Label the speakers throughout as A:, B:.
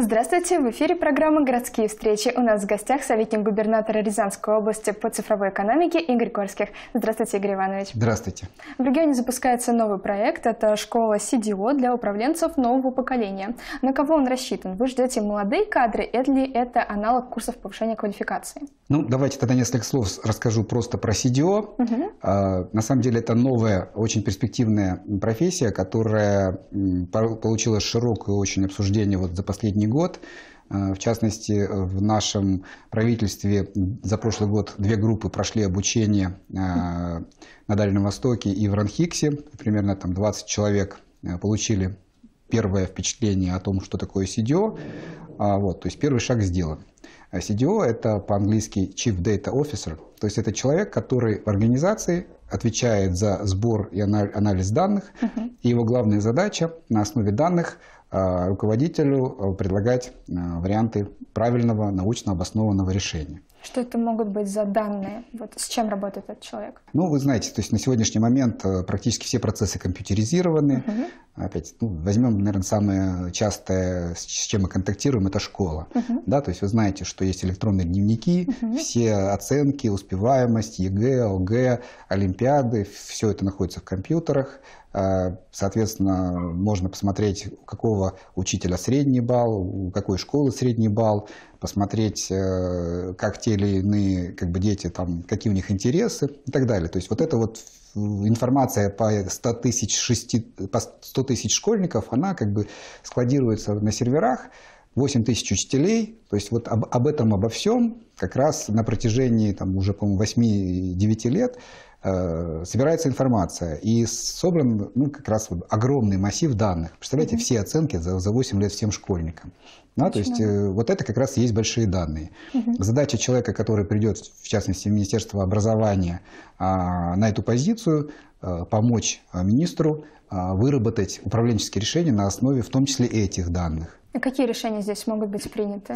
A: Здравствуйте! В эфире программа «Городские встречи». У нас в гостях советник губернатора Рязанской области по цифровой экономике Игорь Корских. Здравствуйте, Игорь Иванович. Здравствуйте. В регионе запускается новый проект. Это школа CDO для управленцев нового поколения. На кого он рассчитан? Вы ждете молодые кадры или это аналог курсов повышения квалификации?
B: Ну, давайте тогда несколько слов расскажу просто про CDO. Угу. А, на самом деле это новая, очень перспективная профессия, которая получила широкое очень обсуждение вот за последние год. Э, в частности, э, в нашем правительстве за прошлый год две группы прошли обучение э, на Дальнем Востоке и в Ранхиксе. Примерно там 20 человек получили первое впечатление о том, что такое CDO. А, вот, то есть первый шаг сделан. CDO – это по-английски Chief Data Officer, то есть это человек, который в организации отвечает за сбор и анализ данных, и его главная задача на основе данных – Э, руководителю э, предлагать э, варианты правильного научно обоснованного решения.
A: Что это могут быть за данные? Вот с чем работает этот человек?
B: Ну, вы знаете, то есть на сегодняшний момент практически все процессы компьютеризированы. Угу опять, ну, возьмем, наверное, самое частое, с чем мы контактируем, это школа. Uh-huh. Да, то есть вы знаете, что есть электронные дневники, uh-huh. все оценки, успеваемость, ЕГЭ, ОГЭ, Олимпиады, все это находится в компьютерах. А, соответственно, можно посмотреть, у какого учителя средний балл, у какой школы средний балл, посмотреть, э, как те или иные как бы, дети, там, какие у них интересы и так далее. То есть вот это вот информация по 100 тысяч, 6, по 100 тысяч школьников, она как бы складируется на серверах, 8 тысяч учителей, то есть вот об, об этом, обо всем, как раз на протяжении там, уже, по-моему, 8-9 лет Э, собирается информация, и собран ну, как раз вот огромный массив данных. Представляете, mm все оценки за, за 8 лет всем школьникам. Да, то есть э, вот это как раз есть большие данные. Угу. Задача человека, который придет, в частности, в Министерство образования э, на эту позицию, э, помочь а, министру э, выработать управленческие решения на основе в том числе этих данных
A: какие решения здесь могут быть приняты?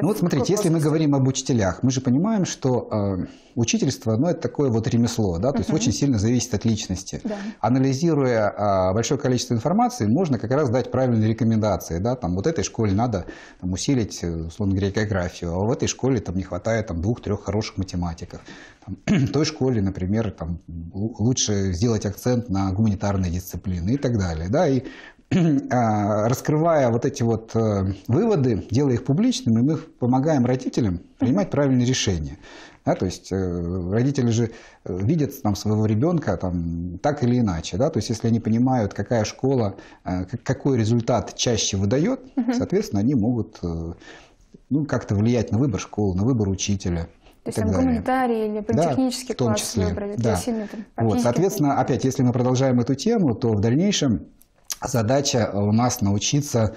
A: ну вот смотрите, если мы
B: говорим об учителях, мы же понимаем, что э, учительство, ну это такое вот ремесло, да, то uh-huh. есть очень сильно зависит от личности. Да. Анализируя э, большое количество информации, можно как раз дать правильные рекомендации, да, там вот этой школе надо там, усилить, э, условно говоря, географию, а в этой школе там не хватает там двух-трех хороших математиков. Там, той школе, например, там лучше сделать акцент на гуманитарные дисциплины и так далее, да, и А, раскрывая вот эти вот э, выводы, делая их публичными, мы помогаем родителям принимать правильные решения. Да, то есть э, родители же э, видят там, своего ребенка там, так или иначе. Да? То есть если они понимают, какая школа, э, какой результат чаще выдает, угу. соответственно, они могут э, ну, как-то влиять на выбор школы, на выбор учителя. То есть там
A: гуманитарий или политехнический да, класс в том числе, выбрали. Да. Сильно,
B: там, вот, соответственно, опять, если мы продолжаем эту тему, то в дальнейшем задача э, у нас научиться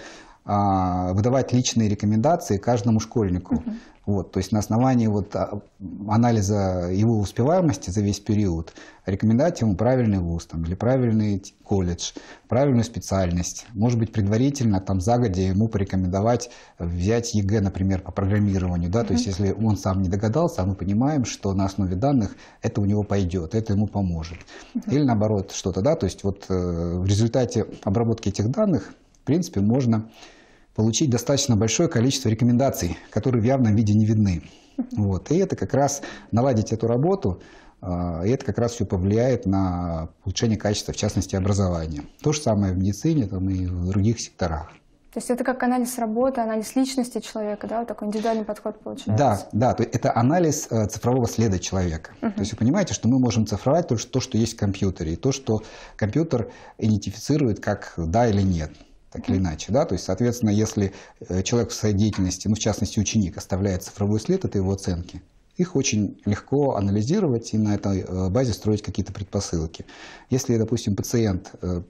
B: а, выдавать личные рекомендации каждому школьнику. Угу. Вот, то есть на основании вот а, анализа его успеваемости за весь период рекомендовать ему правильный вуз там, или правильный колледж, правильную специальность. Может быть, предварительно там загодя ему порекомендовать взять ЕГЭ, например, по программированию. Да? Mm-hmm. То есть если он сам не догадался, а мы понимаем, что на основе данных это у него пойдет, это ему поможет. Mm-hmm. Или наоборот что-то. Да? То есть вот э, в результате обработки этих данных, в принципе, можно получить достаточно большое количество рекомендаций, которые в явном виде не видны. Вот. И это как раз наладить эту работу, а, и это как раз все повлияет на улучшение качества, в частности, образования. То же самое в медицине там, и в других секторах.
A: То есть это как анализ работы, анализ личности человека, да, вот такой индивидуальный подход получается. Да,
B: да, то это анализ э, цифрового следа человека. Uh -huh. То есть вы понимаете, что мы можем цифровать только то, что есть в компьютере, и то, что компьютер идентифицирует как да или нет так или иначе. Да? То есть, соответственно, если э, человек в своей деятельности, ну, в частности, ученик, оставляет цифровой след, это его оценки. Их очень легко анализировать и на этой э, базе строить какие-то предпосылки. Если, допустим, пациент э,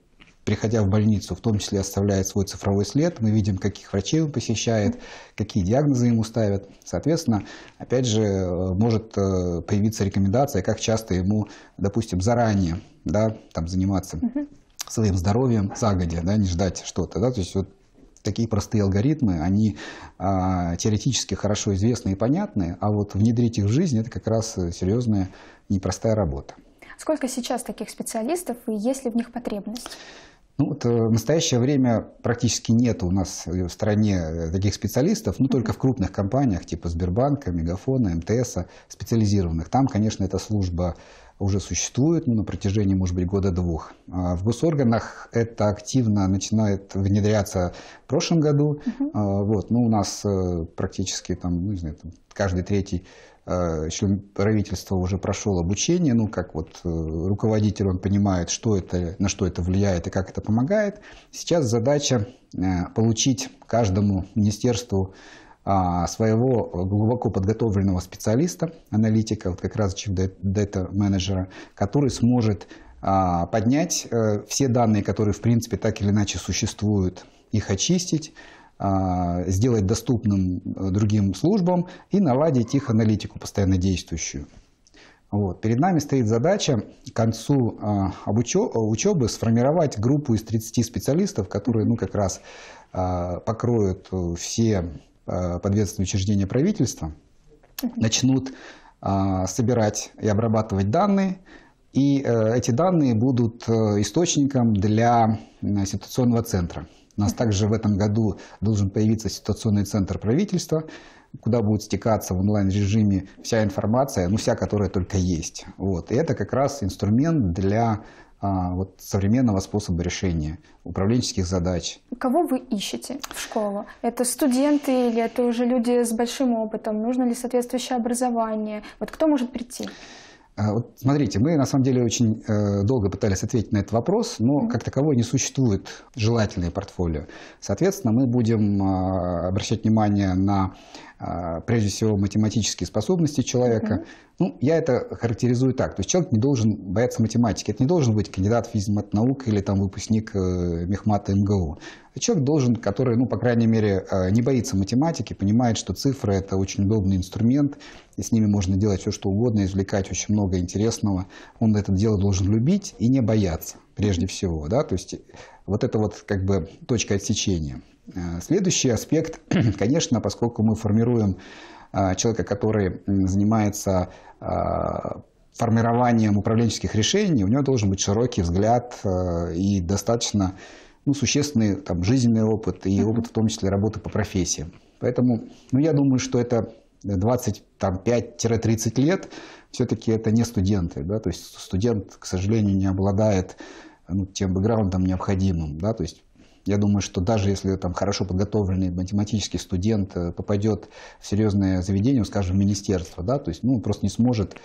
B: приходя в больницу, в том числе оставляет свой цифровой след, мы видим, каких врачей он посещает, какие диагнозы ему ставят. Соответственно, опять же, может появиться рекомендация, как часто ему, допустим, заранее да, там, заниматься. Uh-huh своим здоровьем загодя, да, не ждать что-то. Да? То есть вот такие простые алгоритмы, они а, теоретически хорошо известны и понятны, а вот внедрить их в жизнь – это как раз серьезная непростая работа.
A: Сколько сейчас таких специалистов и есть ли в них потребность?
B: Ну, вот э, в настоящее время практически нет у нас э, в стране э, таких специалистов, ну, только в крупных компаниях, типа Сбербанка, Мегафона, МТС, а, специализированных. Там, конечно, эта служба уже существует ну, на протяжении, может быть, года-двух. А в госорганах это активно начинает внедряться в прошлом году. Uh-huh. Вот, ну, у нас практически там, ну, не знаю, там, каждый третий Э, еще правительство уже прошел обучение, ну, как вот э, руководитель, он понимает, что это, на что это влияет и как это помогает. Сейчас задача э, получить каждому министерству а, своего глубоко подготовленного специалиста, аналитика, вот как раз чиф-дата-менеджера, который сможет а, поднять все данные, которые, в принципе, так или иначе существуют, их очистить, а, сделать доступным э, другим службам и наладить их аналитику постоянно действующую. Вот. Перед нами стоит задача к концу а, учебы сформировать группу из 30 специалистов, которые ну, как раз а, покроют э, все подведомственные учреждения правительства, начнут собирать и обрабатывать данные, и э, эти данные будут источником для ситуационного центра. У нас также в этом году должен появиться ситуационный центр правительства, куда будет стекаться в онлайн-режиме вся информация, ну вся, которая только есть. Вот. И это как раз инструмент для а, вот, современного способа решения управленческих задач.
A: Кого вы ищете в школу? Это студенты или это уже люди с большим опытом? Нужно ли соответствующее образование? Вот кто может прийти?
B: А вот смотрите, мы на самом деле очень э, долго пытались ответить на этот вопрос, но как таковой не существует желательное портфолио. Соответственно, мы будем а, обращать внимание на а, прежде всего, математические способности человека. Mm-hmm. Ну, я это характеризую так. То есть человек не должен бояться математики. Это не должен быть кандидат физмат наук или там выпускник э, мехмата МГУ. Человек должен, который, ну, по крайней мере, э, не боится математики, понимает, что цифры – это очень удобный инструмент, и с ними можно делать все, что угодно, извлекать очень много интересного. Он это дело должен любить и не бояться, прежде всего, да, то есть вот это вот как бы точка отсечения – Э, следующий аспект, конечно, поскольку мы формируем э, человека, который занимается э, формированием управленческих решений, у него должен быть широкий взгляд и достаточно ну, существенный там, жизненный опыт и опыт в том числе работы по профессии. Поэтому ну, я думаю, что это 25-30 лет все-таки это не студенты. Да? То есть студент, к сожалению, не обладает ну, тем бэкграундом необходимым. Да? То есть я думаю, что даже если там хорошо подготовленный математический студент э, попадет в серьезное заведение, скажем, в министерство, да, то есть, ну, просто не сможет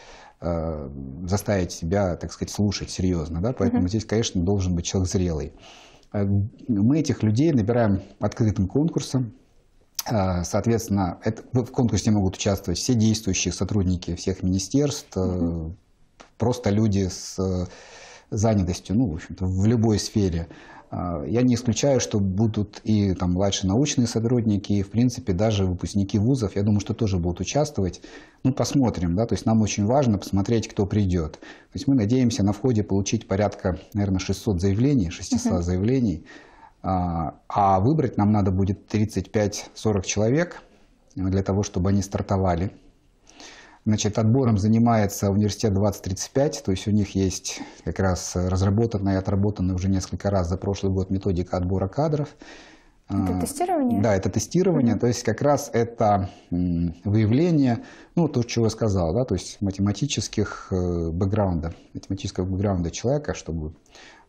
B: э, заставить себя, так сказать, слушать серьезно, да, поэтому mm-hmm. здесь, конечно, должен быть человек зрелый. Э, мы этих людей набираем открытым конкурсом, э, Соответственно, это, в конкурсе могут участвовать все действующие сотрудники всех министерств, mm-hmm. просто люди с занятостью, ну, в общем-то, в любой сфере. А, я не исключаю, что будут и там младшие научные сотрудники, и, в принципе, даже выпускники вузов, я думаю, что тоже будут участвовать. Ну, посмотрим, да, то есть нам очень важно посмотреть, кто придет. То есть мы надеемся на входе получить порядка, наверное, 600 заявлений, 600 uh заявлений, а, а выбрать нам надо будет 35-40 человек для того, чтобы они стартовали Значит, отбором занимается университет 2035, то есть у них есть как раз разработанная и отработанная уже несколько раз за прошлый год методика отбора кадров. Это а, тестирование? Да, это тестирование. Mm-hmm. То есть как раз это выявление, ну, то, чего я сказал, да, то есть математических э, бэкграунда, математического бэкграунда человека, чтобы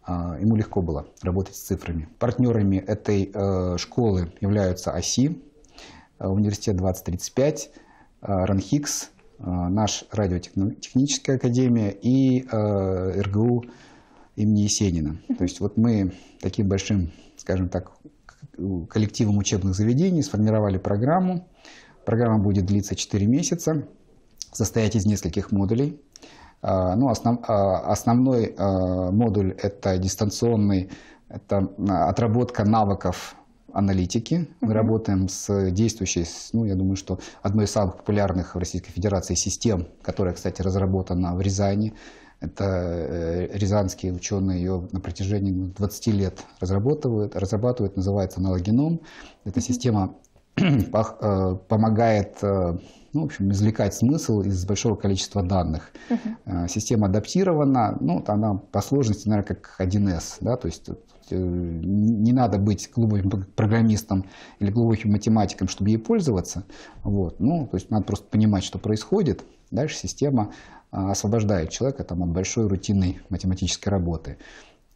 B: а, ему легко было работать с цифрами. Партнерами этой э, школы являются ОСИ, э, университет 2035, Ранхикс, Э, наш радиотехническая академия и э, РГУ имени Есенина. То есть вот мы таким большим, скажем так, коллективом учебных заведений сформировали программу. Программа будет длиться 4 месяца, состоять из нескольких модулей. Э, ну, основ, основной модуль – это дистанционный, это отработка навыков аналитики. Мы uh -huh. работаем с действующей, ну, я думаю, что одной из самых популярных в Российской Федерации систем, которая, кстати, разработана в Рязани. Это э, рязанские ученые ее на протяжении 20 ну, лет разрабатывают, разрабатывают называется аналогеном. Эта uh -huh. система э, помогает э, ну, в общем, извлекать смысл из большого количества данных. Uh -huh. Система адаптирована, ну, она по сложности, наверное, как 1С, да, то есть есть э, не надо быть глубоким программистом или глубоким математиком, чтобы ей пользоваться. Вот. Ну, то есть надо просто понимать, что происходит. Дальше система а, освобождает человека там, от большой рутинной математической работы.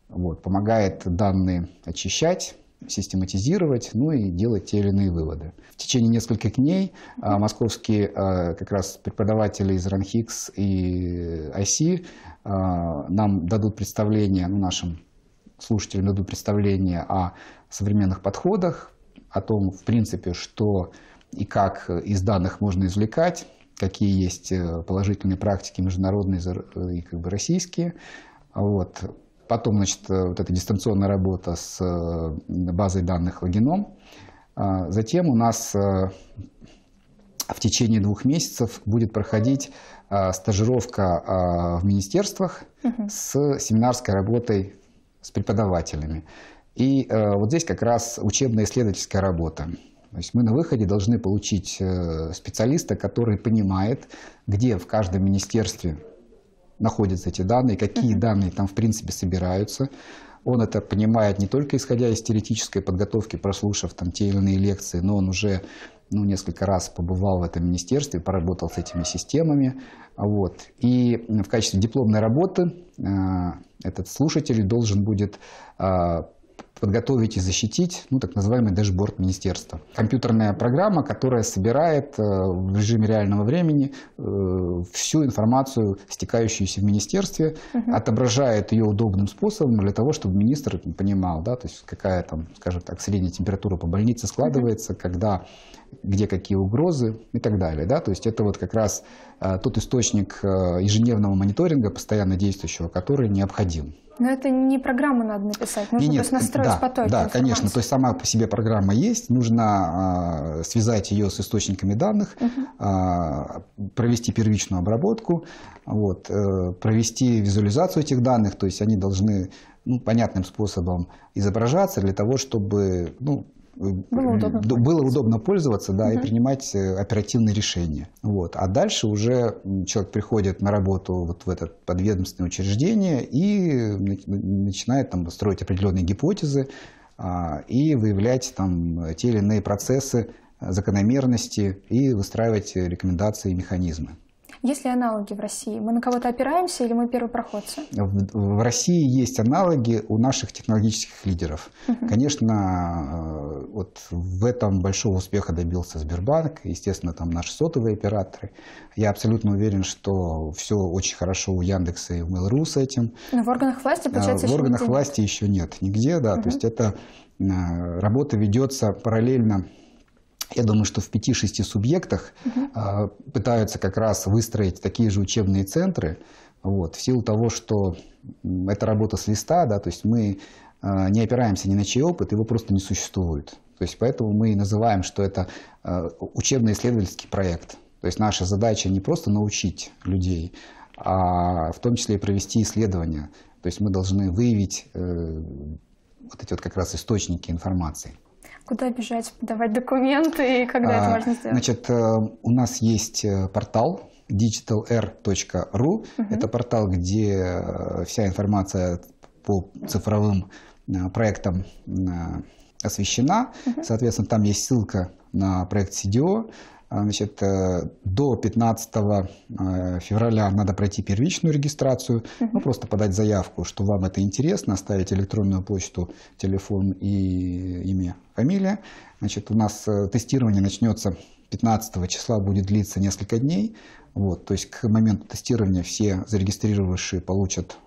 B: Вот. Помогает данные очищать, систематизировать, ну и делать те или иные выводы. В течение нескольких дней а, московские а, как раз преподаватели из РАНХИКС и IC а, нам дадут представление ну, нашим слушателям дадут представление о современных подходах, о том, в принципе, что и как из данных можно извлекать, какие есть э, положительные практики международные э, и как бы российские. Вот. Потом, значит, э, вот эта дистанционная работа с базой данных Логином. А, затем у нас в течение двух месяцев будет проходить стажировка а, в министерствах угу. с семинарской работой с преподавателями. И э, вот здесь как раз учебно-исследовательская работа. То есть мы на выходе должны получить э, специалиста, который понимает, где в каждом министерстве находятся эти данные, какие данные там в принципе собираются. Он это понимает не только исходя из теоретической подготовки, прослушав там те или иные лекции, но он уже ну, несколько раз побывал в этом министерстве, поработал с этими системами. Вот. И в качестве дипломной работы э, этот слушатель должен будет э, подготовить и защитить ну, так называемый дэшборд министерства. Компьютерная программа, которая собирает э, в режиме реального времени э, всю информацию, стекающуюся в министерстве, угу. отображает ее удобным способом для того, чтобы министр понимал, да, то есть какая там, скажем так, средняя температура по больнице складывается, угу. когда где какие угрозы и так далее. Да? То есть это вот как раз э, тот источник ежедневного мониторинга, постоянно действующего, который необходим.
A: Но это не программу надо написать, нужно Нет, просто настроить да, поток. Да, информации. конечно.
B: То есть сама по себе программа есть, нужно э, связать ее с источниками данных, угу. э, провести первичную обработку, вот, э, провести визуализацию этих данных, то есть они должны ну, понятным способом изображаться для того, чтобы ну, было удобно, было пользоваться. удобно пользоваться, да, угу. и принимать э, оперативные решения. Вот. А дальше уже человек приходит на работу вот в это подведомственное учреждение и начинает там строить определенные гипотезы а, и выявлять там те или иные процессы э, закономерности и выстраивать э, рекомендации и механизмы.
A: Есть ли аналоги в России? Мы на кого-то опираемся или мы первопроходцы?
B: В, в России есть аналоги у наших технологических лидеров. Угу. Конечно, э, вот в этом большого успеха добился Сбербанк, естественно, там наши сотовые операторы. Я абсолютно уверен, что все очень хорошо у Яндекса и у Mail.ru с этим.
A: Но в органах власти, э, получается, В еще органах власти
B: нет. еще нет нигде, да. Угу. То есть это э, работа ведется параллельно я думаю, что в 5-6 субъектах угу. пытаются как раз выстроить такие же учебные центры, вот, в силу того, что это работа с листа, да, то есть мы а, не опираемся ни на чей опыт, его просто не существует. То есть поэтому мы и называем, что это а, учебно-исследовательский проект. То есть наша задача не просто научить людей, а в том числе и провести исследования. То есть мы должны выявить э, вот эти вот как раз источники информации.
A: Куда бежать, подавать документы и когда а, это можно сделать?
B: Значит, э, у нас есть э, портал digitalr.ru. Угу. Это портал, где э, вся информация по цифровым проектам освещена. Угу. Соответственно, там есть ссылка на проект CDO, а, значит, э, до 15 э, февраля надо пройти первичную регистрацию, угу. ну, просто подать заявку, что вам это интересно, оставить электронную почту, телефон и имя, фамилия. Значит, у нас э, тестирование начнется 15 числа, будет длиться несколько дней. Вот, то есть к моменту тестирования все зарегистрировавшие получат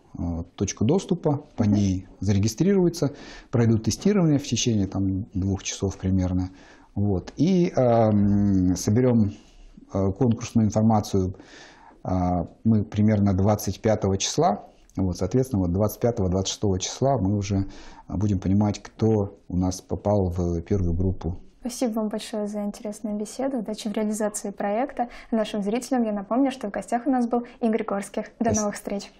B: точку доступа, по ней зарегистрируются, пройдут тестирование в течение там, двух часов примерно, вот. И э, соберем конкурсную информацию э, мы примерно 25 числа. Вот, соответственно, вот 25-26 числа мы уже будем понимать, кто у нас попал в первую группу
A: Спасибо вам большое за интересную беседу, удачи в реализации проекта. Нашим зрителям я напомню, что в гостях у нас был Игорь Горских. До Спасибо. новых встреч!